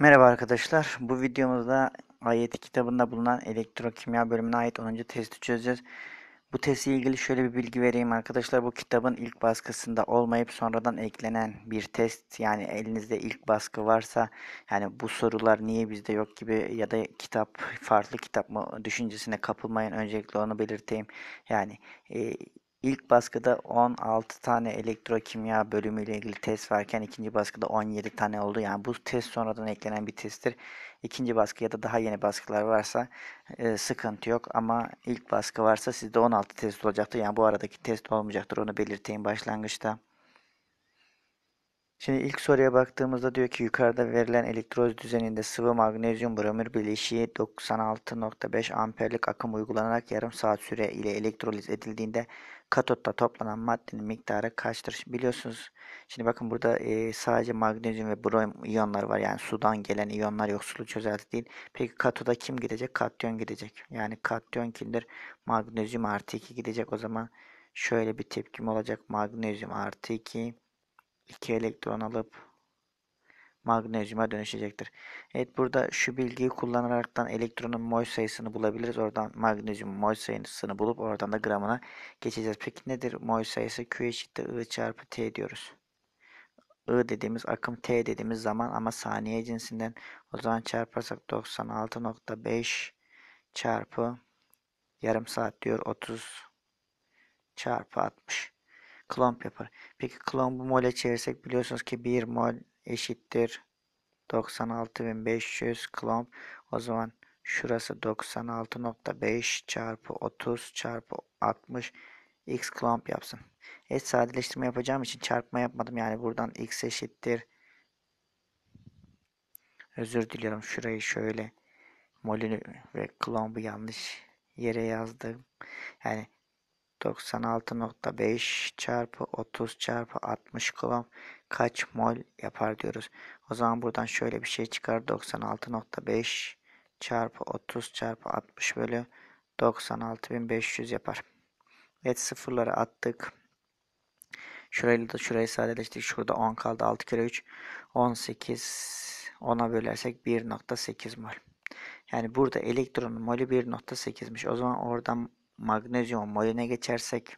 Merhaba arkadaşlar. Bu videomuzda ayet kitabında bulunan elektrokimya bölümüne ait 10. testi çözeceğiz. Bu testle ilgili şöyle bir bilgi vereyim arkadaşlar. Bu kitabın ilk baskısında olmayıp sonradan eklenen bir test. Yani elinizde ilk baskı varsa yani bu sorular niye bizde yok gibi ya da kitap farklı kitap mı düşüncesine kapılmayın. Öncelikle onu belirteyim. Yani e, İlk baskıda 16 tane elektrokimya bölümüyle ilgili test varken ikinci baskıda 17 tane oldu. Yani bu test sonradan eklenen bir testtir. İkinci baskı ya da daha yeni baskılar varsa e, sıkıntı yok. Ama ilk baskı varsa sizde 16 test olacaktır. Yani bu aradaki test olmayacaktır. Onu belirteyim başlangıçta. Şimdi ilk soruya baktığımızda diyor ki yukarıda verilen elektroz düzeninde sıvı magnezyum bromür bileşiği 96.5 amperlik akım uygulanarak yarım saat süre ile elektroliz edildiğinde katotta toplanan maddenin miktarı kaçtır? Biliyorsunuz şimdi bakın burada e, sadece magnezyum ve brom iyonlar var. Yani sudan gelen iyonlar yoksulu çözelti değil. Peki katoda kim gidecek? Katyon gidecek. Yani katyon kimdir? Magnezyum artı 2 gidecek. O zaman şöyle bir tepkim olacak. Magnezyum artı 2 2 elektron alıp magnezyuma dönüşecektir. Evet burada şu bilgiyi kullanaraktan elektronun mol sayısını bulabiliriz. Oradan magnezyum mol sayısını bulup oradan da gramına geçeceğiz. Peki nedir mol sayısı? Q eşittir I çarpı T diyoruz. I dediğimiz akım T dediğimiz zaman ama saniye cinsinden o zaman çarparsak 96.5 çarpı yarım saat diyor 30 çarpı 60 klomp yapar. Peki klombu mole çevirsek biliyorsunuz ki 1 mol eşittir 96.500 klomp. O zaman şurası 96.5 çarpı 30 çarpı 60 x klomp yapsın. Eş sadeleştirme yapacağım için çarpma yapmadım. Yani buradan x eşittir. Özür diliyorum. Şurayı şöyle molünü ve klombu yanlış yere yazdım. Yani 96.5 çarpı 30 çarpı 60 klomp kaç mol yapar diyoruz. O zaman buradan şöyle bir şey çıkar. 96.5 çarpı 30 çarpı 60 bölü 96.500 yapar. Evet sıfırları attık. Şurayı da şurayı sadeleştik. Şurada 10 kaldı. 6 kere 3 18 10'a bölersek 1.8 mol. Yani burada elektronun molü 1.8'miş. O zaman oradan magnezyum molüne geçersek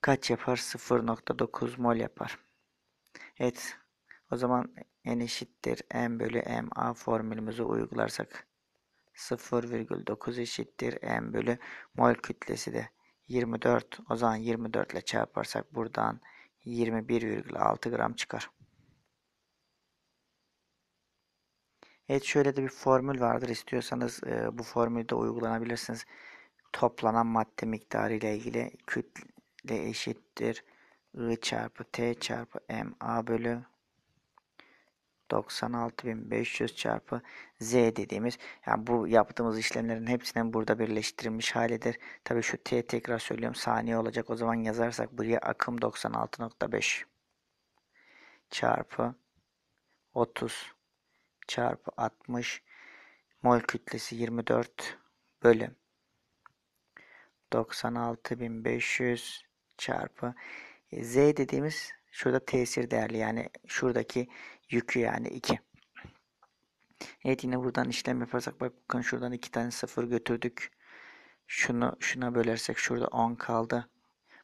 kaç yapar? 0.9 mol yapar. Evet. O zaman n eşittir m bölü m a formülümüzü uygularsak 0,9 eşittir m bölü mol kütlesi de 24 o zaman 24 ile çarparsak buradan 21,6 gram çıkar. Evet şöyle de bir formül vardır İstiyorsanız e, bu formülde uygulanabilirsiniz. Toplanan madde miktarı ile ilgili kütle eşittir I çarpı T çarpı M A bölü 96.500 çarpı Z dediğimiz yani bu yaptığımız işlemlerin hepsinden burada birleştirilmiş halidir. Tabi şu T tekrar söylüyorum saniye olacak o zaman yazarsak buraya akım 96.5 çarpı 30 çarpı 60 mol kütlesi 24 bölüm 96.500 çarpı Z dediğimiz şurada tesir değerli yani şuradaki yükü yani 2. Evet yine buradan işlem yaparsak bakın şuradan 2 tane 0 götürdük. Şunu şuna bölersek şurada 10 kaldı.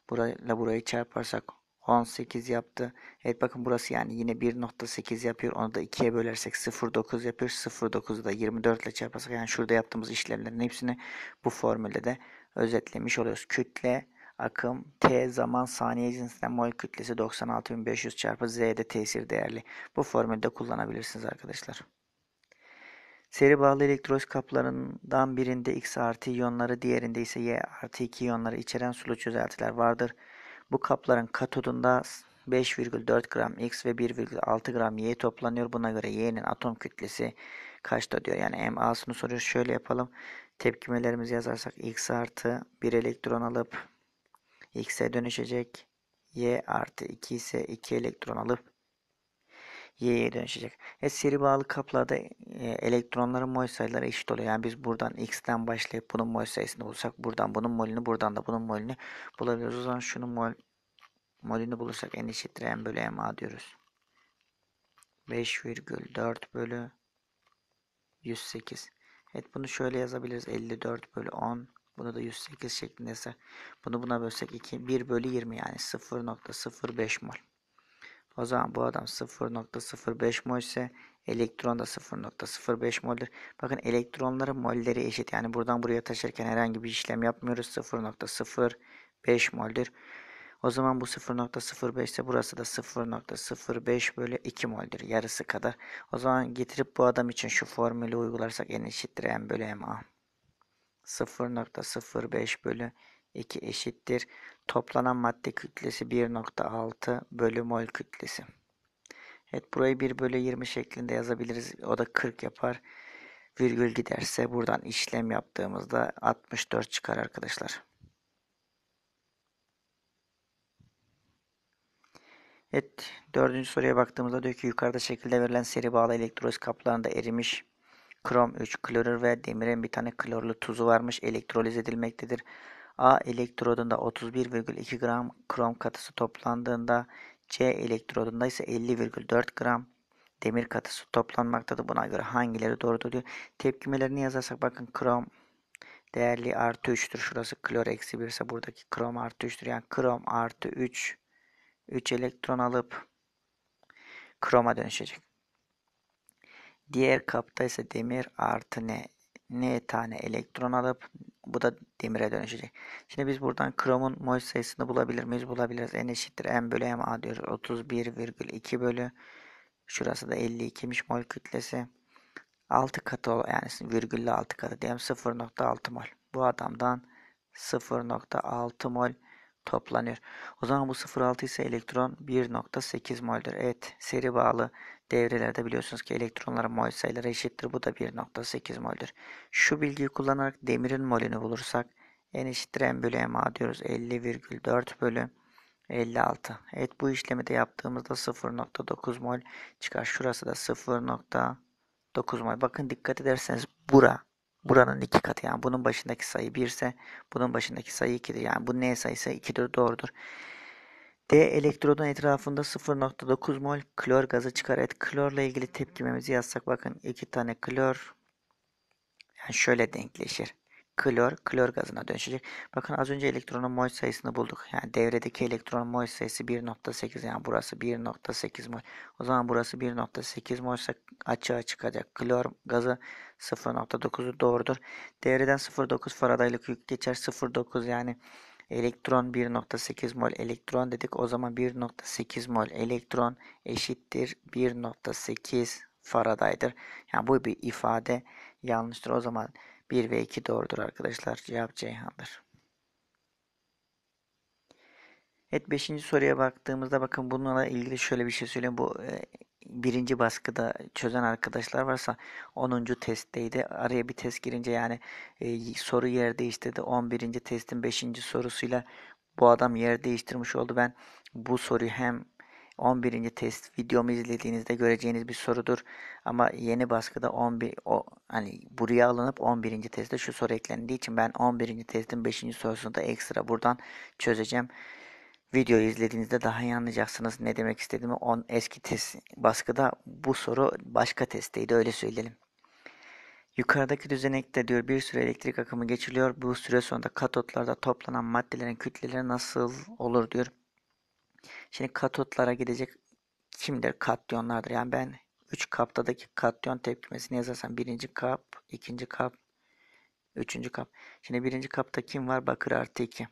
Burayla burayı çarparsak 18 yaptı. Evet bakın burası yani yine 1.8 yapıyor. Onu da 2'ye bölersek 0.9 yapıyor. 0.9'u da 24 ile çarparsak yani şurada yaptığımız işlemlerin hepsini bu formülde de özetlemiş oluyoruz. Kütle Akım t zaman saniye cinsinden mol kütlesi 96.500 çarpı z'de tesir değerli. Bu formülü de kullanabilirsiniz arkadaşlar. Seri bağlı elektroz kaplarından birinde X artı iyonları diğerinde ise Y artı 2 iyonları içeren sulu çözeltiler vardır. Bu kapların katodunda 5,4 gram X ve 1,6 gram Y toplanıyor. Buna göre Y'nin atom kütlesi kaçta diyor. Yani MA'sını soruyor Şöyle yapalım. Tepkimelerimizi yazarsak X artı 1 elektron alıp x'e dönüşecek. y artı 2 ise 2 elektron alıp y'ye dönüşecek. E seri bağlı kaplarda e, elektronların mol sayıları eşit oluyor. Yani biz buradan x'ten başlayıp bunun mol sayısını bulsak buradan bunun molünü buradan da bunun molünü bulabiliriz. O zaman şunun mol molünü bulursak n eşittir m bölü ma diyoruz. 5,4 bölü 108. Evet bunu şöyle yazabiliriz. 54 bölü 10 bunu da 108 şeklindeyse bunu buna bölsek 2, 1 bölü 20 yani 0.05 mol. O zaman bu adam 0.05 mol ise elektron da 0.05 mol'dür. Bakın elektronların molleri eşit. Yani buradan buraya taşırken herhangi bir işlem yapmıyoruz. 0.05 mol'dür. O zaman bu 0.05 ise burası da 0.05 bölü 2 mol'dür. Yarısı kadar. O zaman getirip bu adam için şu formülü uygularsak en eşittir M bölü MA. 0.05 bölü 2 eşittir. Toplanan madde kütlesi 1.6 bölü mol kütlesi. Evet burayı 1 bölü 20 şeklinde yazabiliriz. O da 40 yapar. Virgül giderse buradan işlem yaptığımızda 64 çıkar arkadaşlar. Evet dördüncü soruya baktığımızda diyor ki yukarıda şekilde verilen seri bağlı elektroz kaplarında erimiş Krom 3, klorür ve demirin bir tane klorlu tuzu varmış. Elektroliz edilmektedir. A elektrodunda 31,2 gram krom katısı toplandığında C elektrodunda ise 50,4 gram demir katısı toplanmaktadır. Buna göre hangileri doğrudur diyor. Tepkimelerini yazarsak bakın krom değerli artı 3'tür. Şurası klor eksi 1 ise buradaki krom artı 3'tür. Yani krom artı 3 3 elektron alıp kroma dönüşecek. Diğer kapta ise demir artı ne? N tane elektron alıp bu da demire dönüşecek. Şimdi biz buradan kromun mol sayısını bulabilir miyiz? Bulabiliriz. N eşittir M bölü M A diyoruz. 31,2 bölü. Şurası da 52'miş mol kütlesi. 6 katı yani virgülle 6 katı diyelim 0.6 mol. Bu adamdan 0.6 mol toplanıyor. O zaman bu 0.6 ise elektron 1.8 moldur. Evet seri bağlı Devrelerde biliyorsunuz ki elektronların mol sayıları eşittir. Bu da 1.8 moldür. Şu bilgiyi kullanarak demirin molünü bulursak en eşittir m bölü ma diyoruz. 50,4 bölü 56. Evet bu işlemi de yaptığımızda 0.9 mol çıkar. Şurası da 0.9 mol. Bakın dikkat ederseniz bura buranın iki katı yani bunun başındaki sayı 1 ise bunun başındaki sayı 2'dir. Yani bu ne sayısı 2'dir doğrudur. D elektrodun etrafında 0.9 mol klor gazı çıkar. Evet klorla ilgili tepkimemizi yazsak bakın iki tane klor yani şöyle denkleşir. Klor, klor gazına dönüşecek. Bakın az önce elektronun mol sayısını bulduk. Yani devredeki elektronun mol sayısı 1.8 yani burası 1.8 mol. O zaman burası 1.8 molsa açığa çıkacak. Klor gazı 0.9'u doğrudur. Devreden 0.9 faradaylık yük geçer. 0.9 yani Elektron 1.8 mol elektron dedik. O zaman 1.8 mol elektron eşittir 1.8 Faraday'dır. Yani bu bir ifade yanlıştır. O zaman 1 ve 2 doğrudur arkadaşlar. Cevap Ceyhan'dır. Evet 5. soruya baktığımızda bakın bununla ilgili şöyle bir şey söyleyeyim. Bu e, birinci baskıda çözen arkadaşlar varsa 10. testteydi. Araya bir test girince yani e, soru yer değiştirdi. 11. testin 5. sorusuyla bu adam yer değiştirmiş oldu. Ben bu soruyu hem 11. test videomu izlediğinizde göreceğiniz bir sorudur. Ama yeni baskıda 11 o hani buraya alınıp 11. testte şu soru eklendiği için ben 11. testin 5. sorusunu da ekstra buradan çözeceğim. Videoyu izlediğinizde daha iyi anlayacaksınız ne demek istediğimi. On eski test baskıda bu soru başka testteydi öyle söyleyelim. Yukarıdaki düzenekte diyor bir süre elektrik akımı geçiliyor. Bu süre sonunda katotlarda toplanan maddelerin kütleleri nasıl olur diyor. Şimdi katotlara gidecek kimdir? Katyonlardır. Yani ben 3 kaptadaki katyon tepkimesini yazarsam birinci kap, ikinci kap, üçüncü kap. Şimdi birinci kapta kim var? Bakır artı 2.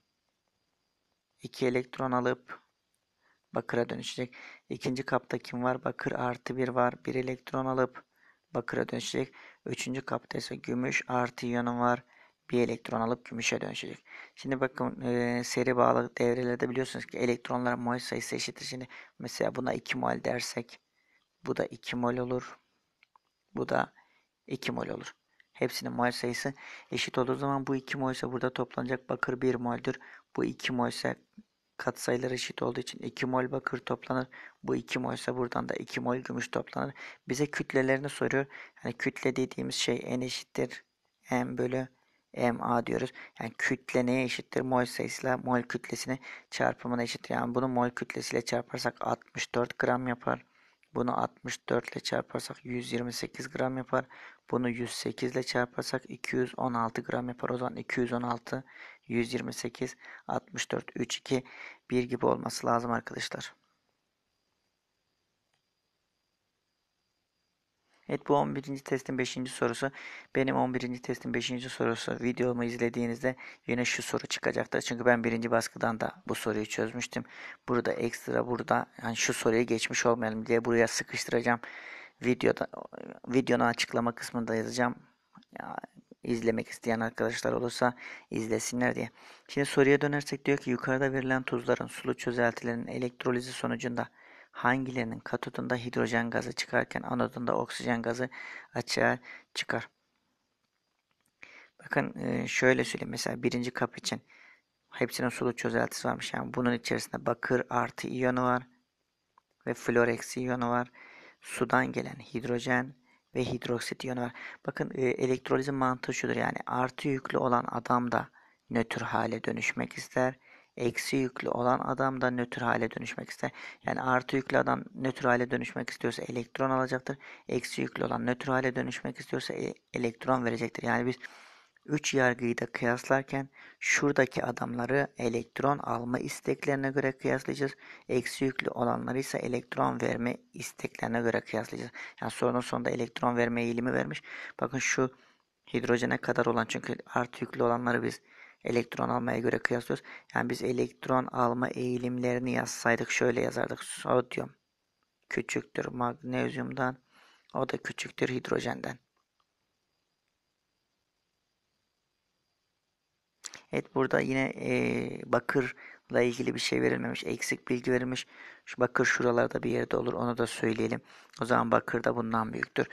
2 elektron alıp bakıra dönüşecek. İkinci kapta kim var? Bakır artı 1 var. 1 elektron alıp bakıra dönüşecek. Üçüncü kapta ise gümüş artı iyonu var. Bir elektron alıp gümüşe dönüşecek. Şimdi bakın e, seri bağlı devrelerde biliyorsunuz ki elektronların mol sayısı eşittir. Şimdi mesela buna 2 mol dersek bu da 2 mol olur. Bu da 2 mol olur. Hepsinin mol sayısı eşit olduğu zaman bu 2 mol ise burada toplanacak bakır 1 moldür. Bu 2 mol ise katsayılar eşit olduğu için 2 mol bakır toplanır. Bu 2 mol ise buradan da 2 mol gümüş toplanır. Bize kütlelerini soruyor. Yani kütle dediğimiz şey n eşittir m bölü MA diyoruz. Yani kütle neye eşittir? Mol sayısıyla mol kütlesini çarpımına eşittir. Yani bunu mol kütlesiyle çarparsak 64 gram yapar. Bunu 64 ile çarparsak 128 gram yapar. Bunu 108 ile çarparsak 216 gram yapar. O zaman 216 128, 64, 32, 2, 1 gibi olması lazım arkadaşlar. Evet bu 11. testin 5. sorusu. Benim 11. testin 5. sorusu. Videomu izlediğinizde yine şu soru çıkacaktır. Çünkü ben birinci baskıdan da bu soruyu çözmüştüm. Burada ekstra burada yani şu soruyu geçmiş olmayalım diye buraya sıkıştıracağım. Videoda videonun açıklama kısmında yazacağım. Ya, izlemek isteyen arkadaşlar olursa izlesinler diye. Şimdi soruya dönersek diyor ki yukarıda verilen tuzların sulu çözeltilerin elektrolizi sonucunda hangilerinin katodunda hidrojen gazı çıkarken anodunda oksijen gazı açığa çıkar. Bakın e, şöyle söyleyeyim mesela birinci kap için hepsinin sulu çözeltisi varmış. Yani bunun içerisinde bakır artı iyonu var ve flor eksi iyonu var. Sudan gelen hidrojen ve hidroksit iyonu var. Bakın e, elektrolizin mantığı şudur yani artı yüklü olan adam da nötr hale dönüşmek ister. Eksi yüklü olan adam da nötr hale dönüşmek ister. Yani artı yüklü adam nötr hale dönüşmek istiyorsa elektron alacaktır. Eksi yüklü olan nötr hale dönüşmek istiyorsa e, elektron verecektir. Yani biz Üç yargıyı da kıyaslarken şuradaki adamları elektron alma isteklerine göre kıyaslayacağız. Eksi yüklü olanları ise elektron verme isteklerine göre kıyaslayacağız. Yani sorunun sonunda elektron verme eğilimi vermiş. Bakın şu hidrojene kadar olan çünkü artı yüklü olanları biz elektron almaya göre kıyaslıyoruz. Yani biz elektron alma eğilimlerini yazsaydık şöyle yazardık. Sodyum küçüktür magnezyumdan o da küçüktür hidrojenden. Evet burada yine e, bakırla ilgili bir şey verilmemiş. Eksik bilgi verilmiş. Şu bakır şuralarda bir yerde olur. Onu da söyleyelim. O zaman bakır da bundan büyüktür.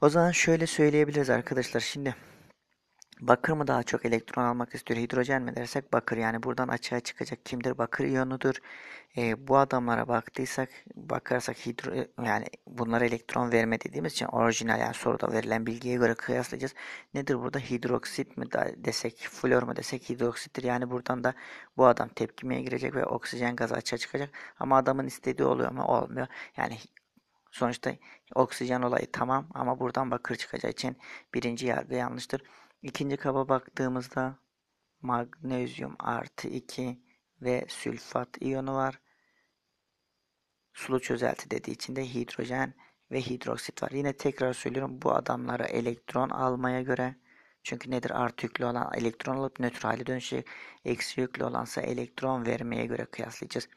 O zaman şöyle söyleyebiliriz arkadaşlar. Şimdi Bakır mı daha çok elektron almak istiyor? Hidrojen mi dersek bakır. Yani buradan açığa çıkacak kimdir? Bakır iyonudur. E, bu adamlara baktıysak, bakarsak hidro e, yani bunlara elektron verme dediğimiz için orijinal yani soruda verilen bilgiye göre kıyaslayacağız. Nedir burada? Hidroksit mi desek, flor mu desek hidroksittir. Yani buradan da bu adam tepkimeye girecek ve oksijen gazı açığa çıkacak. Ama adamın istediği oluyor mu? Olmuyor. Yani sonuçta oksijen olayı tamam ama buradan bakır çıkacağı için birinci yargı yanlıştır. İkinci kaba baktığımızda magnezyum artı 2 ve sülfat iyonu var. Sulu çözelti dediği için de hidrojen ve hidroksit var. Yine tekrar söylüyorum bu adamlara elektron almaya göre çünkü nedir artı yüklü olan elektron alıp nötr hale dönüşecek. Eksi yüklü olansa elektron vermeye göre kıyaslayacağız.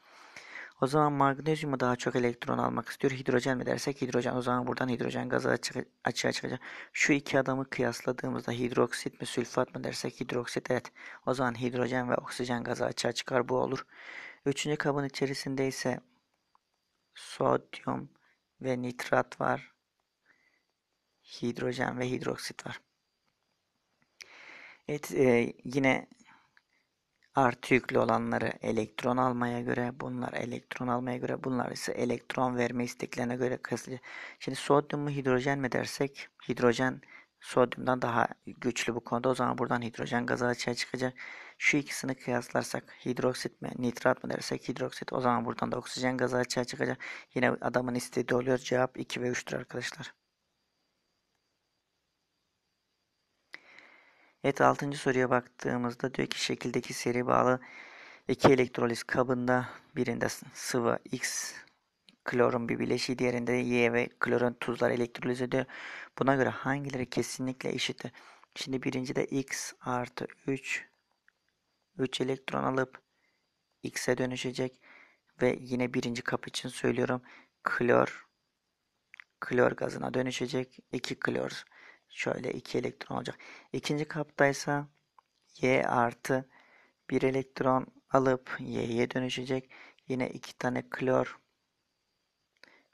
O zaman magnezyum magnezyumu daha çok elektron almak istiyor. Hidrojen mi dersek hidrojen. O zaman buradan hidrojen gazı açı açığa çıkacak. Şu iki adamı kıyasladığımızda hidroksit mi sülfat mı dersek hidroksit evet. O zaman hidrojen ve oksijen gazı açığa çıkar bu olur. Üçüncü kabın içerisinde ise sodyum ve nitrat var. Hidrojen ve hidroksit var. Evet e, yine Artı yüklü olanları elektron almaya göre, bunlar elektron almaya göre, bunlar ise elektron verme isteklerine göre kısaca Şimdi sodyum mu hidrojen mi dersek, hidrojen sodyumdan daha güçlü bu konuda. O zaman buradan hidrojen gazı açığa çıkacak. Şu ikisini kıyaslarsak hidroksit mi, nitrat mı dersek hidroksit. O zaman buradan da oksijen gazı açığa çıkacak. Yine adamın istediği oluyor. Cevap 2 ve 3'tür arkadaşlar. Evet 6. soruya baktığımızda diyor ki şekildeki seri bağlı iki elektroliz kabında birinde sıvı X klorun bir bileşiği diğerinde Y ve klorun tuzlar elektroliz ediyor. Buna göre hangileri kesinlikle eşittir? Şimdi birinci de X artı 3 3 elektron alıp X'e dönüşecek ve yine birinci kap için söylüyorum klor klor gazına dönüşecek 2 klor Şöyle 2 elektron olacak. İkinci kaptaysa Y artı 1 elektron alıp Y'ye dönüşecek. Yine 2 tane klor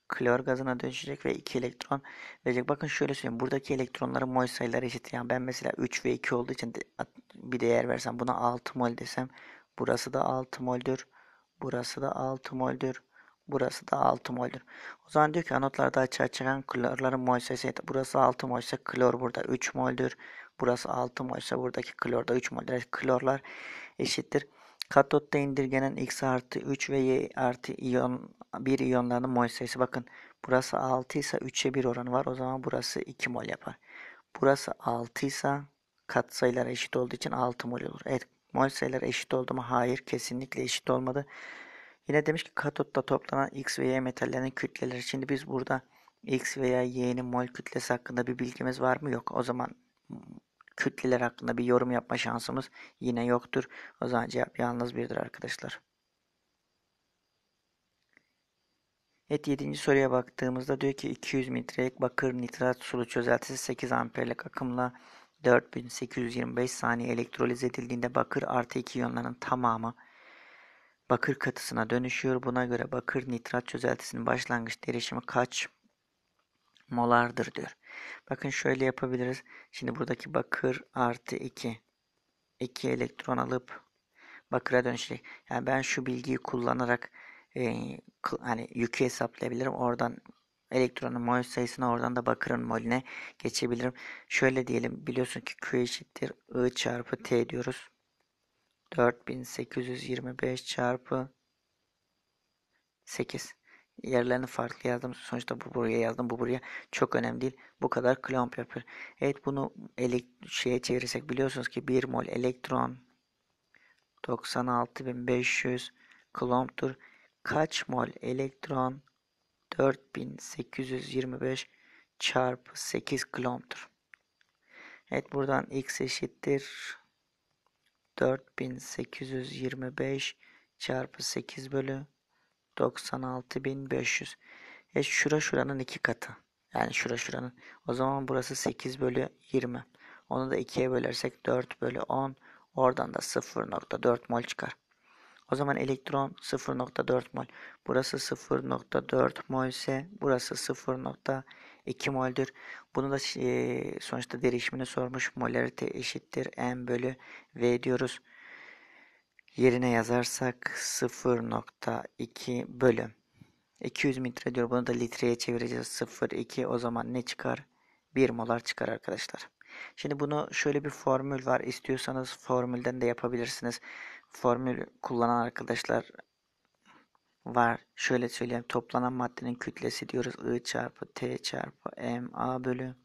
klor gazına dönüşecek ve 2 elektron verecek. Bakın şöyle söyleyeyim. Buradaki elektronların mol sayıları eşit. Yani ben mesela 3 ve 2 olduğu için bir değer versem buna 6 mol desem burası da 6 moldür. Burası da 6 moldür. Burası da 6 moldür. O zaman diyor ki anotlarda açığa çıkan klorların mol sayısı. Burası 6 mol ise klor burada 3 moldür. Burası 6 mol ise buradaki klor da 3 moldür. Yani klorlar eşittir. Katotta indirgenen x artı 3 ve y artı iyon, 1 iyonlarının mol sayısı. Bakın burası 6 ise 3'e 1 oranı var. O zaman burası 2 mol yapar. Burası 6 ise katsayılar eşit olduğu için 6 mol olur. Evet mol sayılar eşit oldu mu? Hayır kesinlikle eşit olmadı. Yine demiş ki katotta toplanan X ve Y metallerinin kütleleri. Şimdi biz burada X veya Y'nin mol kütlesi hakkında bir bilgimiz var mı? Yok. O zaman kütleler hakkında bir yorum yapma şansımız yine yoktur. O zaman cevap yalnız birdir arkadaşlar. Evet 7. soruya baktığımızda diyor ki 200 litrelik bakır nitrat sulu çözeltisi 8 amperlik akımla 4825 saniye elektroliz edildiğinde bakır artı 2 iyonların tamamı bakır katısına dönüşüyor. Buna göre bakır nitrat çözeltisinin başlangıç derişimi kaç molardır diyor. Bakın şöyle yapabiliriz. Şimdi buradaki bakır artı 2. 2 elektron alıp bakıra dönüşecek. Yani ben şu bilgiyi kullanarak e, hani yükü hesaplayabilirim. Oradan elektronun mol sayısına oradan da bakırın molüne geçebilirim. Şöyle diyelim biliyorsun ki Q eşittir I çarpı T diyoruz dört bin sekiz yüz yirmi beş çarpı sekiz. Yerlerini farklı yazdım. Sonuçta bu buraya yazdım. Bu buraya çok önemli değil. Bu kadar klomp yapıyor. Evet bunu şeye çevirirsek biliyorsunuz ki 1 mol elektron 96.500 klomptur. Kaç mol elektron 4825 çarpı 8 klomptur. Evet buradan x eşittir 4825 çarpı 8 bölü 96500. E şura şuranın iki katı. Yani şura şuranın. O zaman burası 8 bölü 20. Onu da 2'ye bölersek 4 bölü 10. Oradan da 0.4 mol çıkar. O zaman elektron 0.4 mol. Burası 0.4 mol ise burası 0.4 2 e, mol'dür. Bunu da e, sonuçta derişimini sormuş. Molarite eşittir M bölü V diyoruz. Yerine yazarsak 0.2 bölü 200 metre diyor. Bunu da litreye çevireceğiz. 0.2 o zaman ne çıkar? 1 molar çıkar arkadaşlar. Şimdi bunu şöyle bir formül var. İstiyorsanız formülden de yapabilirsiniz. Formül kullanan arkadaşlar var. Şöyle söyleyeyim toplanan maddenin kütlesi diyoruz I çarpı T çarpı M A bölü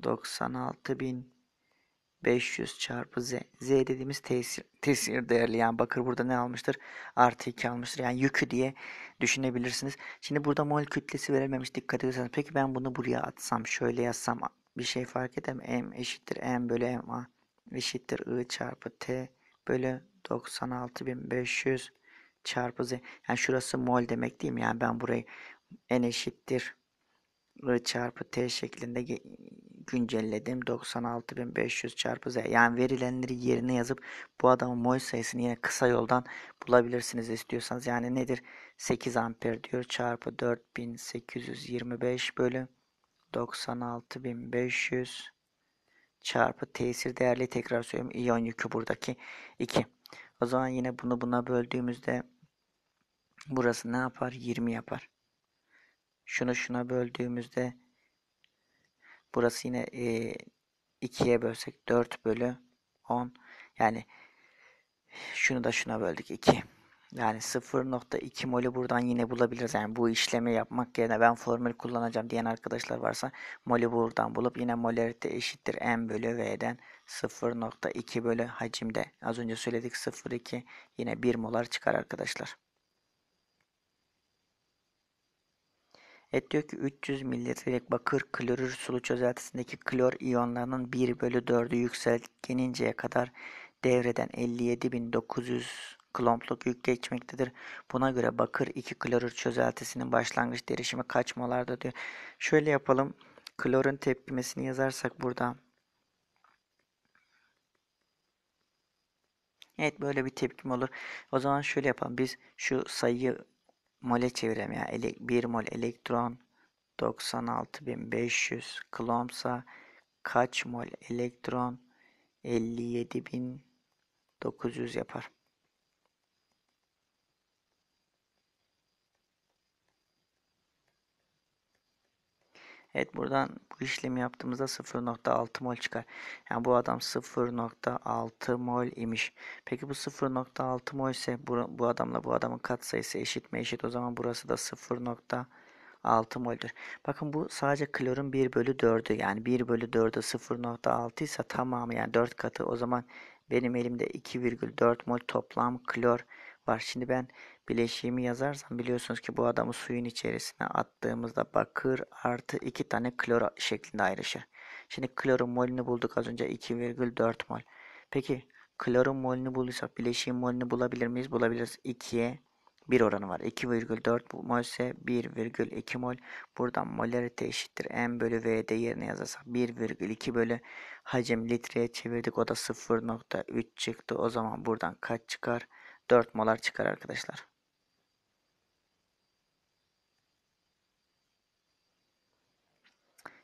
96.500 çarpı Z. Z dediğimiz tesir, tesir değerli yani bakır burada ne almıştır? Artı 2 almıştır yani yükü diye düşünebilirsiniz. Şimdi burada mol kütlesi verilmemiş dikkat ediyorsanız peki ben bunu buraya atsam şöyle yazsam bir şey fark eder mi? M eşittir M bölü M A eşittir I çarpı T bölü 96.500 çarpı z. Yani şurası mol demek değil mi? Yani ben burayı n eşittir R çarpı T şeklinde güncelledim. 96.500 çarpı Z. Yani verilenleri yerine yazıp bu adamın mol sayısını yine kısa yoldan bulabilirsiniz istiyorsanız. Yani nedir? 8 amper diyor çarpı 4825 bölü 96.500 çarpı tesir değerli tekrar söylüyorum. iyon yükü buradaki 2. O zaman yine bunu buna böldüğümüzde Burası ne yapar? 20 yapar. Şunu şuna böldüğümüzde burası yine e, bölsek 4 bölü 10 yani şunu da şuna böldük 2. Yani 0.2 mol'ü buradan yine bulabiliriz. Yani bu işlemi yapmak yerine ben formül kullanacağım diyen arkadaşlar varsa mol'ü buradan bulup yine molarite eşittir m bölü v'den 0.2 bölü hacimde. Az önce söyledik 0.2 yine 1 molar çıkar arkadaşlar. Evet diyor ki 300 mililitrelik bakır klorür sulu çözeltisindeki klor iyonlarının 1 bölü 4'ü yükselgeninceye kadar devreden 57.900 klompluk yük geçmektedir. Buna göre bakır 2 klorür çözeltisinin başlangıç derişimi kaç molarda diyor. Şöyle yapalım. Klorun tepkimesini yazarsak burada. Evet böyle bir tepkim olur. O zaman şöyle yapalım. Biz şu sayıyı mole çevirem ya. Yani 1 mol elektron 96500 klomsa kaç mol elektron 57900 yapar. Evet buradan bu işlemi yaptığımızda 0.6 mol çıkar. Yani bu adam 0.6 mol imiş. Peki bu 0.6 mol ise bu, bu adamla bu adamın katsayısı eşit mi eşit o zaman burası da 0.6 mol'dür. Bakın bu sadece klorun 1 bölü 4'ü yani 1 bölü 4'ü 0.6 ise tamamı yani 4 katı o zaman benim elimde 2,4 mol toplam klor var. Şimdi ben bileşiğimi yazarsam biliyorsunuz ki bu adamı suyun içerisine attığımızda bakır artı 2 tane klor şeklinde ayrışır. Şimdi klorun molünü bulduk az önce 2,4 mol. Peki klorun molünü bulduysak bileşiğin molünü bulabilir miyiz? Bulabiliriz. 2'ye 1 oranı var. 2,4 mol ise 1,2 mol. Buradan molarite eşittir. M bölü V'de yerine yazarsak 1,2 bölü hacim litreye çevirdik. O da 0,3 çıktı. O zaman buradan kaç çıkar? dört molar çıkar arkadaşlar.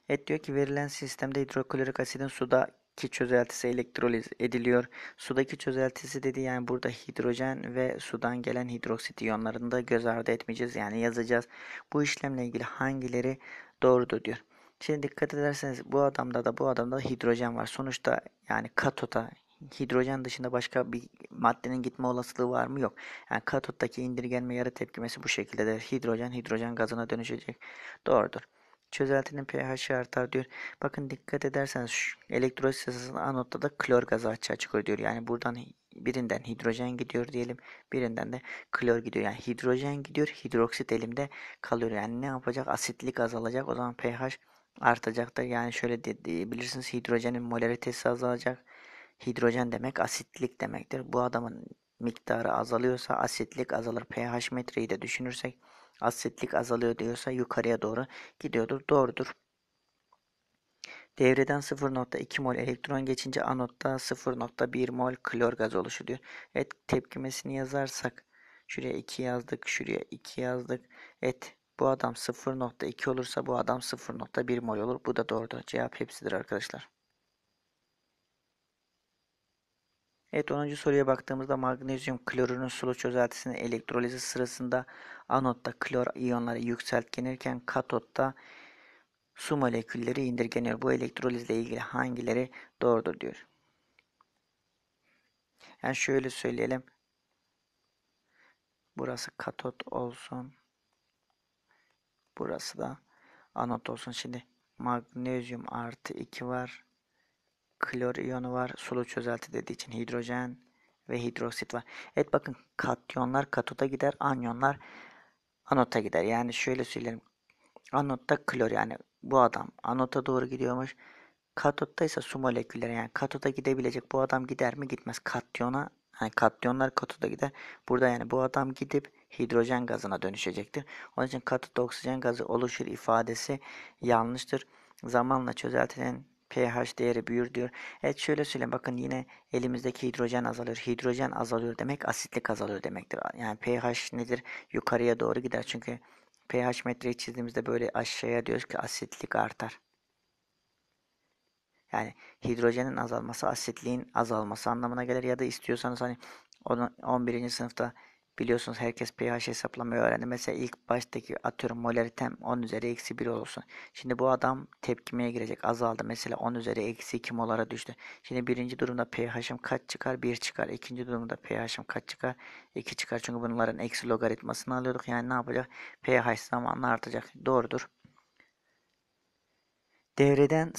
Evet diyor ki verilen sistemde hidroklorik asidin sudaki çözeltisi elektroliz ediliyor. Sudaki çözeltisi dedi yani burada hidrojen ve sudan gelen hidroksit iyonlarını da göz ardı etmeyeceğiz. Yani yazacağız. Bu işlemle ilgili hangileri doğrudur diyor. Şimdi dikkat ederseniz bu adamda da bu adamda da hidrojen var. Sonuçta yani katoda hidrojen dışında başka bir maddenin gitme olasılığı var mı? Yok. Yani katottaki indirgenme yarı tepkimesi bu şekildedir. Hidrojen hidrojen gazına dönüşecek. Doğrudur. Çözeltinin pH'i artar diyor. Bakın dikkat ederseniz elektrolit sırasında anotta da klor gazı açığa çıkıyor diyor. Yani buradan birinden hidrojen gidiyor diyelim. Birinden de klor gidiyor. Yani hidrojen gidiyor. Hidroksit elimde kalıyor. Yani ne yapacak? Asitlik azalacak. O zaman pH artacaktır. Yani şöyle diyebilirsiniz hidrojenin molaritesi azalacak. Hidrojen demek asitlik demektir. Bu adamın miktarı azalıyorsa asitlik azalır. pH metreyi de düşünürsek asitlik azalıyor diyorsa yukarıya doğru gidiyordur. Doğrudur. Devreden 0.2 mol elektron geçince anotta 0.1 mol klor gazı oluşuyor. diyor. Evet tepkimesini yazarsak şuraya 2 yazdık, şuraya 2 yazdık. Evet bu adam 0.2 olursa bu adam 0.1 mol olur. Bu da doğrudur. Cevap hepsidir arkadaşlar. Evet 10. soruya baktığımızda magnezyum klorürün sulu çözeltisinin elektrolizi sırasında anotta klor iyonları yükseltgenirken katotta su molekülleri indirgeniyor. Bu elektrolizle ilgili hangileri doğrudur diyor. Yani şöyle söyleyelim. Burası katot olsun. Burası da anot olsun. Şimdi magnezyum artı 2 var klor iyonu var. Sulu çözelti dediği için hidrojen ve hidroksit var. Evet bakın katyonlar katoda gider, anyonlar anota gider. Yani şöyle söyleyelim. Anotta klor yani bu adam anota doğru gidiyormuş. Katotta ise su molekülleri yani katoda gidebilecek bu adam gider mi gitmez. Katyona yani katyonlar katoda gider. Burada yani bu adam gidip hidrojen gazına dönüşecektir. Onun için katoda oksijen gazı oluşur ifadesi yanlıştır. Zamanla çözeltilen pH değeri büyür diyor. Evet şöyle söyle bakın yine elimizdeki hidrojen azalıyor. Hidrojen azalıyor demek asitlik azalıyor demektir. Yani pH nedir? Yukarıya doğru gider. Çünkü pH metreyi çizdiğimizde böyle aşağıya diyoruz ki asitlik artar. Yani hidrojenin azalması asitliğin azalması anlamına gelir ya da istiyorsanız hani 11. sınıfta Biliyorsunuz herkes pH hesaplamayı öğrendi. Mesela ilk baştaki atıyorum molaritem 10 üzeri eksi 1 olsun. Şimdi bu adam tepkimeye girecek. Azaldı. Mesela 10 üzeri eksi 2 molara düştü. Şimdi birinci durumda pH'im kaç çıkar? 1 çıkar. İkinci durumda pH'im kaç çıkar? 2 çıkar. Çünkü bunların eksi logaritmasını alıyorduk. Yani ne yapacak? pH zamanla artacak. Doğrudur. Devreden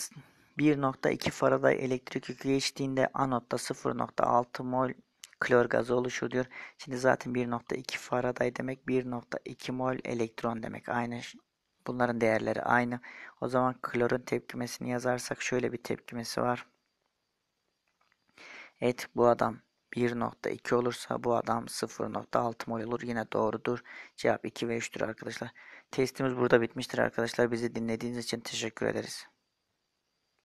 1.2 faraday elektrik yükü geçtiğinde anotta 0.6 mol klor gazı oluşur diyor. Şimdi zaten 1.2 Faraday demek 1.2 mol elektron demek. Aynı bunların değerleri aynı. O zaman klorun tepkimesini yazarsak şöyle bir tepkimesi var. Et bu adam 1.2 olursa bu adam 0.6 mol olur. Yine doğrudur. Cevap 2 ve 3'tür arkadaşlar. Testimiz burada bitmiştir arkadaşlar. Bizi dinlediğiniz için teşekkür ederiz.